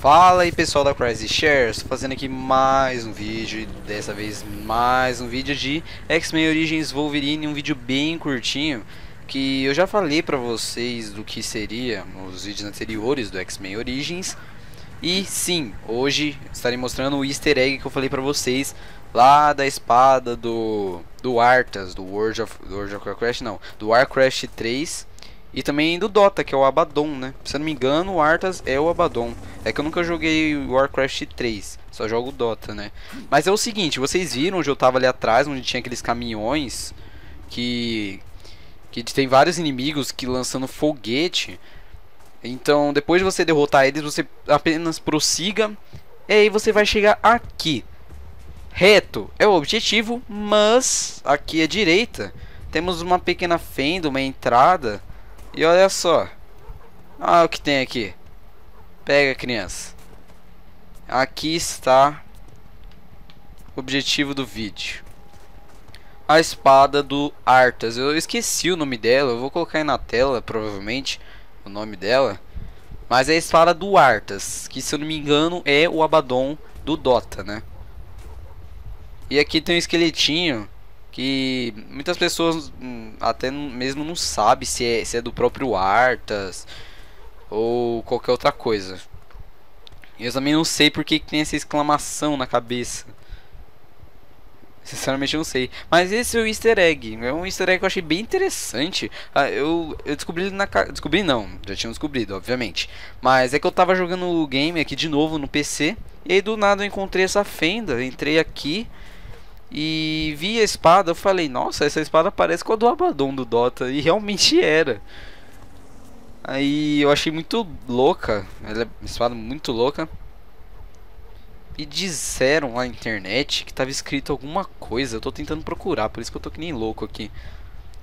Fala aí pessoal da Crazy Shares, fazendo aqui mais um vídeo, dessa vez mais um vídeo de X-Men Origins Wolverine, um vídeo bem curtinho, que eu já falei pra vocês do que seria os vídeos anteriores do X-Men Origins, e sim, hoje estarei mostrando o easter egg que eu falei pra vocês lá da espada do, do Arthas, do World of, do World of Warcraft, não, do Warcraft 3, e também do Dota, que é o Abaddon, né? Se eu não me engano, o Arthas é o Abaddon. É que eu nunca joguei Warcraft 3, só jogo Dota, né? Mas é o seguinte, vocês viram onde eu tava ali atrás, onde tinha aqueles caminhões que que tem vários inimigos que lançando foguete. Então, depois de você derrotar eles, você apenas prossiga e aí você vai chegar aqui. Reto é o objetivo, mas aqui à direita temos uma pequena fenda, uma entrada e olha só. Olha o que tem aqui. Pega, criança. Aqui está o objetivo do vídeo. A espada do Arthas. Eu esqueci o nome dela. Eu vou colocar aí na tela, provavelmente, o nome dela. Mas é a espada do Arthas. Que, se eu não me engano, é o Abaddon do Dota, né? E aqui tem um esqueletinho que muitas pessoas hum, até mesmo não sabe se é, se é do próprio Artas ou qualquer outra coisa. Eu também não sei porque que tem essa exclamação na cabeça. Sinceramente não sei. Mas esse é o easter egg. É um easter egg que eu achei bem interessante. Ah, eu, eu descobri na Descobri não, já tinham descobrido, obviamente. Mas é que eu tava jogando o game aqui de novo no PC. E aí do nada eu encontrei essa fenda. Entrei aqui. E vi a espada, eu falei, nossa, essa espada parece com a do Abaddon do Dota. E realmente era. Aí eu achei muito louca. Ela é uma espada muito louca. E disseram lá na internet que tava escrito alguma coisa. Eu tô tentando procurar, por isso que eu tô que nem louco aqui.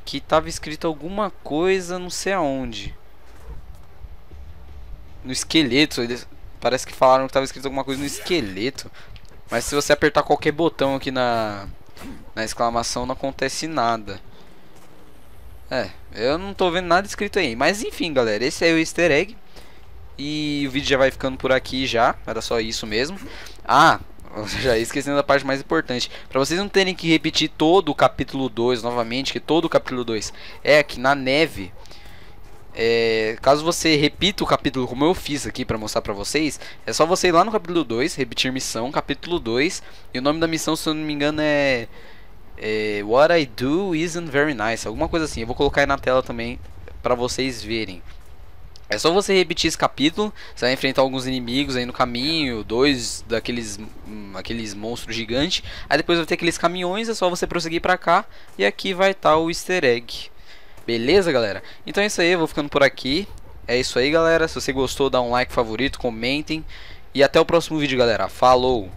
Que tava escrito alguma coisa, não sei aonde. No esqueleto, eles parece que falaram que tava escrito alguma coisa no esqueleto. Mas se você apertar qualquer botão aqui na, na exclamação, não acontece nada. É, eu não tô vendo nada escrito aí. Mas enfim, galera, esse é o easter egg. E o vídeo já vai ficando por aqui já. Era só isso mesmo. Ah, já esquecendo da parte mais importante. Para vocês não terem que repetir todo o capítulo 2 novamente, que todo o capítulo 2 é aqui na neve é, caso você repita o capítulo como eu fiz aqui para mostrar para vocês, é só você ir lá no capítulo 2, repetir missão, capítulo 2, e o nome da missão, se eu não me engano, é, é What I Do Isn't Very Nice, alguma coisa assim. Eu vou colocar aí na tela também para vocês verem. É só você repetir esse capítulo, você vai enfrentar alguns inimigos aí no caminho, dois daqueles hum, aqueles monstros gigantes. Aí depois vai ter aqueles caminhões, é só você prosseguir para cá e aqui vai estar tá o easter egg. Beleza, galera? Então é isso aí, eu vou ficando por aqui. É isso aí, galera. Se você gostou, dá um like, favorito, comentem. E até o próximo vídeo, galera. Falou!